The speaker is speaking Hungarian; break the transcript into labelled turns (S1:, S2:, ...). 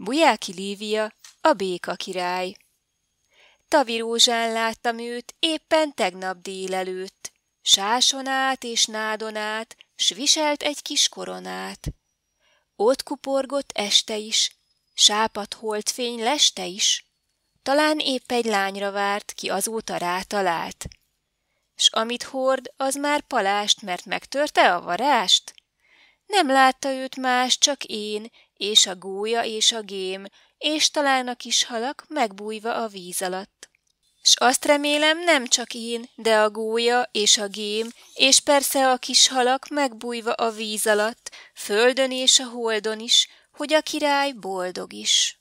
S1: Bujáki Lívia, a béka király. Rózsán láttam őt éppen tegnap délelőtt. Sáson át és nádon át, s viselt egy kis koronát. Ott kuporgott este is, sápat holdfény leste is. Talán épp egy lányra várt, ki azóta rátalált. S amit hord, az már palást, mert megtörte a varást? Nem látta őt más, csak én, és a gólya és a gém, és talán a kis halak megbújva a víz alatt. S azt remélem nem csak én, de a gólya és a gém, és persze a kis halak megbújva a víz alatt, földön és a holdon is, hogy a király boldog is.